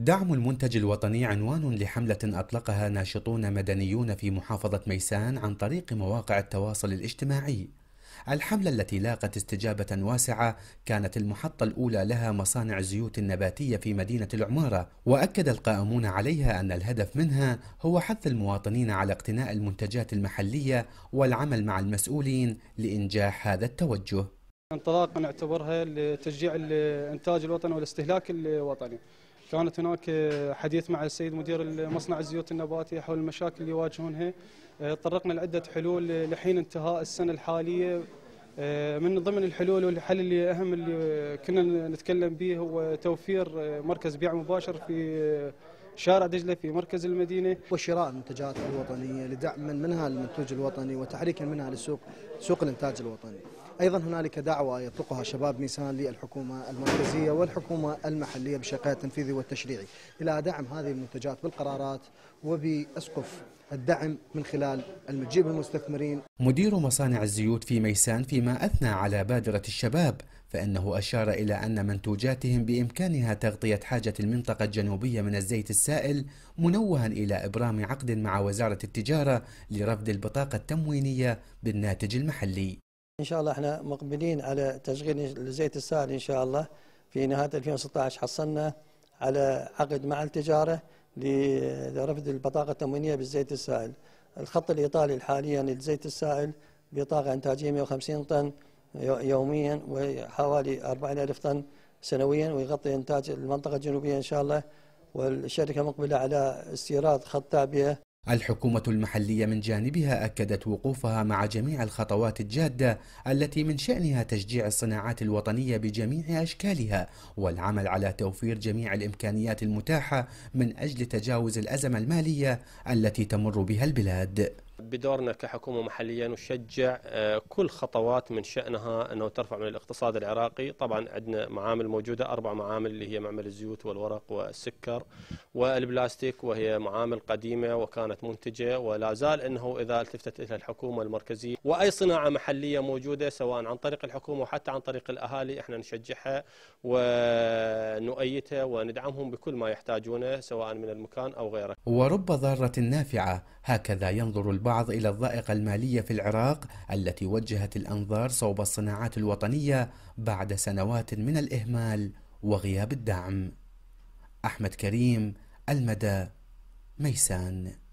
دعم المنتج الوطني عنوان لحملة أطلقها ناشطون مدنيون في محافظة ميسان عن طريق مواقع التواصل الاجتماعي. الحملة التي لاقت استجابة واسعة كانت المحطة الأولى لها مصانع الزيوت النباتية في مدينة العمارة، وأكد القائمون عليها أن الهدف منها هو حث المواطنين على اقتناء المنتجات المحلية والعمل مع المسؤولين لإنجاح هذا التوجه. انطلاقا نعتبرها لتشجيع الانتاج الوطني والاستهلاك الوطني. كانت هناك حديث مع السيد مدير مصنع الزيوت النباتية حول المشاكل اللي يواجهونها تطرقنا آه، لعدة حلول لحين انتهاء السنة الحالية آه، من ضمن الحلول والحل اللي أهم اللي كنا نتكلم به هو توفير آه، مركز بيع مباشر في شارع دجلة في مركز المدينة وشراء المنتجات الوطنية لدعم منها المنتوج الوطني وتحريك منها لسوق سوق الإنتاج الوطني أيضا هنالك دعوة يطلقها شباب ميسان للحكومة المركزية والحكومة المحلية بشقها التنفيذي والتشريعي إلى دعم هذه المنتجات بالقرارات وبأسقف الدعم من خلال المجيب المستثمرين مدير مصانع الزيوت في ميسان فيما أثنى على بادرة الشباب فإنه أشار إلى أن منتوجاتهم بإمكانها تغطية حاجة المنطقة الجنوبية من الزيت السائل منوها إلى إبرام عقد مع وزارة التجارة لرفض البطاقة التموينية بالناتج المحلي ان شاء الله احنا مقبلين على تشغيل الزيت السائل ان شاء الله في نهايه 2016 حصلنا على عقد مع التجاره لرفض البطاقه التموينيه بالزيت السائل. الخط الايطالي حاليا للزيت السائل بطاقه انتاجيه 150 طن يوميا وحوالي 4000 طن سنويا ويغطي انتاج المنطقه الجنوبيه ان شاء الله والشركه مقبله على استيراد خط تعبئه الحكومة المحلية من جانبها أكدت وقوفها مع جميع الخطوات الجادة التي من شأنها تشجيع الصناعات الوطنية بجميع أشكالها والعمل على توفير جميع الإمكانيات المتاحة من أجل تجاوز الأزمة المالية التي تمر بها البلاد بدورنا كحكومة محلية نشجع آه، كل خطوات من شأنها أنه ترفع من الاقتصاد العراقي طبعا عندنا معامل موجودة أربع معامل اللي هي معمل الزيوت والورق والسكر والبلاستيك وهي معامل قديمة وكانت منتجة ولا زال أنه إذا التفتت إلى الحكومة المركزية وأي صناعة محلية موجودة سواء عن طريق الحكومة وحتى عن طريق الأهالي إحنا نشجعها ونؤيدها وندعمهم بكل ما يحتاجونه سواء من المكان أو غيره ورب ضارة نافعة هكذا ينظر البعض البعض إلى الضائقة المالية في العراق التي وجهت الأنظار صوب الصناعات الوطنية بعد سنوات من الإهمال وغياب الدعم أحمد كريم المدى ميسان